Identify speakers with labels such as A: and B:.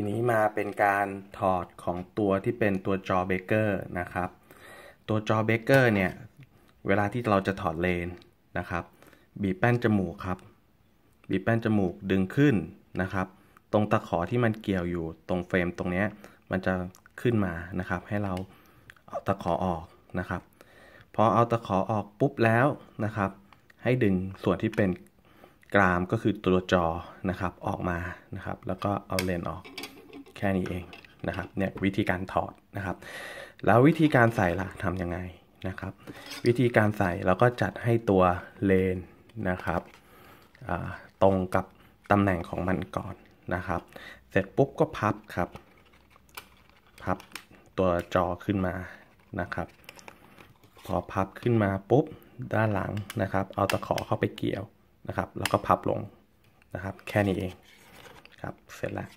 A: ทีนี้มาเป็นการถอดของตัวที่เป็นตัวจอเบเกอร์นะครับ ตัวจอเบเกอร์เนี่ย เวลาที่เราจะถอดเลนนะครับ บีบแป้นจมูกครับ บีบแป้นจมูกดึงขึ้นนะครับ ตรงตะขอที่มันเกี่ยวอยู่ตรงเฟรมตรงนี้มันจะขึ้นมานะครับ ให้เราเอาตะขอออกนะครับ พอเอาตะขอออกปุ๊บแล้วนะครับ ให้ดึงส่วนที่เป็นกรามก็คือตัวจอนะครับ ออกมานะครับ แล้วก็เอาเลนออกแค่นี้เองนะครับเนี่ยวิธีการถอดนะครับ แล้ววิธีการใส่ล่ะทำยังไงนะครับ วิธีการใส่เราก็จัดให้ตัวเลนนะครับตรงกับตำแหน่งของมันก่อนนะครับ เสร็จปุ๊บก็พับครับ พับตัวจอขึ้นมานะครับพอพับขึ้นมาปุ๊บด้านหลังนะครับเอาตะขอเข้าไปเกี่ยวนะครับแล้วก็พับลงนะครับแค่นี้เองครับเสร็จแล้ว